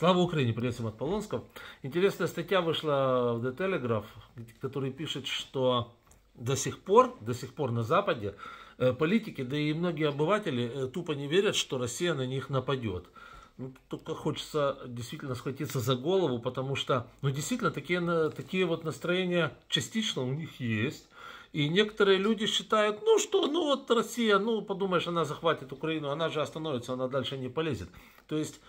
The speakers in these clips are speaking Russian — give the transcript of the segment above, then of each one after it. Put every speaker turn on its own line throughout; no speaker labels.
Слава Украине, привет от Полонского. Интересная статья вышла в The Telegraph, который пишет, что до сих пор, до сих пор на Западе э, политики, да и многие обыватели э, тупо не верят, что Россия на них нападет. Ну, только хочется действительно схватиться за голову, потому что, ну, действительно, такие, такие вот настроения частично у них есть. И некоторые люди считают, ну что, ну вот Россия, ну подумаешь, она захватит Украину, она же остановится, она дальше не полезет. То есть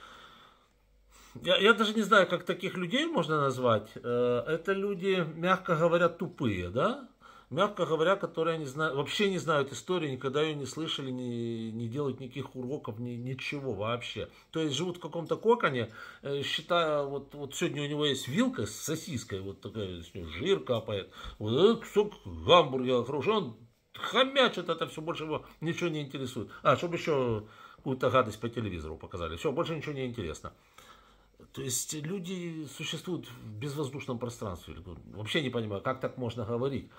я, я даже не знаю, как таких людей можно назвать. Э, это люди, мягко говоря, тупые, да? Мягко говоря, которые не знают, вообще не знают истории, никогда ее не слышали, не, не делают никаких уроков, ни, ничего вообще. То есть живут в каком-то коконе, э, считая, вот, вот сегодня у него есть вилка с сосиской, вот такая, с нее жир капает, вот кусок гамбургера хороший, он хомячит это все, больше его ничего не интересует. А, чтобы еще какую-то гадость по телевизору показали, все, больше ничего не интересно. То есть люди существуют в безвоздушном пространстве. Ну, вообще не понимаю, как так можно говорить.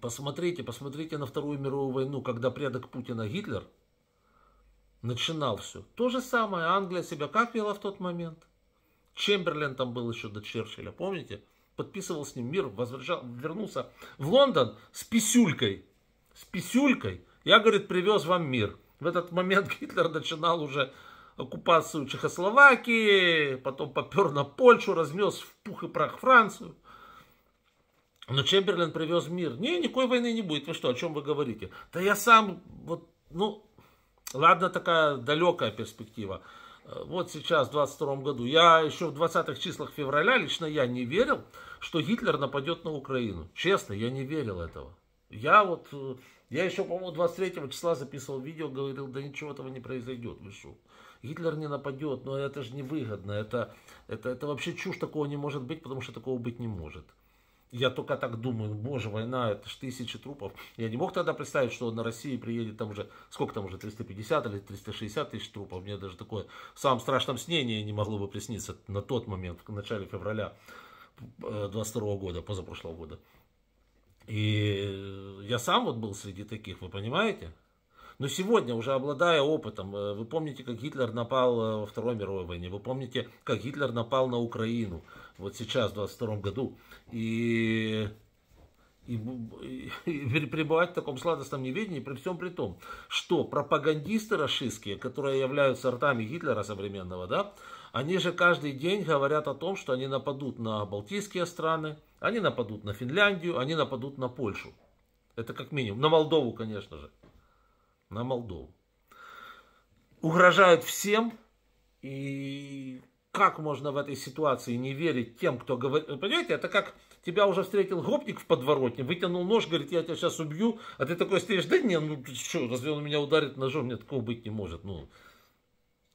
Посмотрите, посмотрите на Вторую мировую войну, когда предок Путина Гитлер начинал все. То же самое, Англия себя как вела в тот момент? Чемберлен там был еще до Черчилля, помните? Подписывал с ним мир, возвращал, вернулся в Лондон с писюлькой. С писюлькой. Я, говорит, привез вам мир. В этот момент Гитлер начинал уже оккупацию Чехословакии, потом попер на Польшу, разнес в пух и прах Францию. Но Чемберлен привез мир. Не, никакой войны не будет. Вы что, о чем вы говорите? Да я сам, вот, ну, ладно, такая далекая перспектива. Э, вот сейчас, в 22 году. Я еще в 20-х числах февраля, лично я не верил, что Гитлер нападет на Украину. Честно, я не верил этого. Я вот, э, я еще, по-моему, 23 числа записывал видео, говорил, да ничего этого не произойдет, вы что? Гитлер не нападет, но это же невыгодно, это, это, это вообще чушь, такого не может быть, потому что такого быть не может. Я только так думаю, боже, война, это же тысячи трупов. Я не мог тогда представить, что на России приедет там уже, сколько там уже, 350 или 360 тысяч трупов. Мне даже такое в самом страшном снении не могло бы присниться на тот момент, в начале февраля 22 э, года, позапрошлого года. И э, я сам вот был среди таких, вы понимаете? Но сегодня, уже обладая опытом, э, вы помните, как Гитлер напал э, во Второй мировой войне, вы помните, как Гитлер напал на Украину вот сейчас, в 22 году. И и, и пребывать в таком сладостном неведении, при всем при том, что пропагандисты расистские, которые являются ртами Гитлера современного, да, они же каждый день говорят о том, что они нападут на балтийские страны, они нападут на Финляндию, они нападут на Польшу. Это как минимум. На Молдову, конечно же. На Молдову. Угрожают всем и как можно в этой ситуации не верить тем, кто говорит... Понимаете, это как тебя уже встретил гопник в подворотне, вытянул нож, говорит, я тебя сейчас убью, а ты такой стоишь, да нет, ну что, разве он меня ударит ножом? Мне такого быть не может. Ну,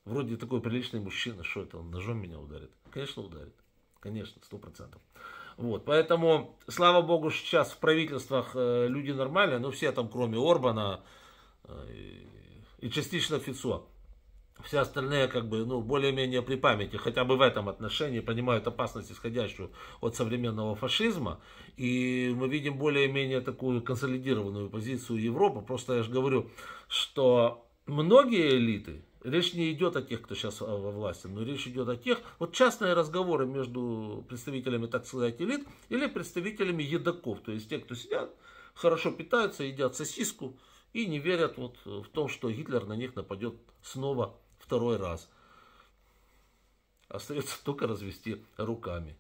вроде такой приличный мужчина, что это, он ножом меня ударит? Конечно, ударит. Конечно, сто процентов. Вот, поэтому, слава богу, сейчас в правительствах э, люди нормальные, но все там, кроме Орбана э, и частично Фицо все остальные как бы, ну, более-менее при памяти, хотя бы в этом отношении понимают опасность, исходящую от современного фашизма. И мы видим более-менее такую консолидированную позицию Европы. Просто я же говорю, что многие элиты, речь не идет о тех, кто сейчас а, во власти, но речь идет о тех, вот частные разговоры между представителями, так сказать, элит или представителями едоков, то есть те, кто сидят, хорошо питаются, едят сосиску, и не верят вот в том, что Гитлер на них нападет снова второй раз. Остается только развести руками.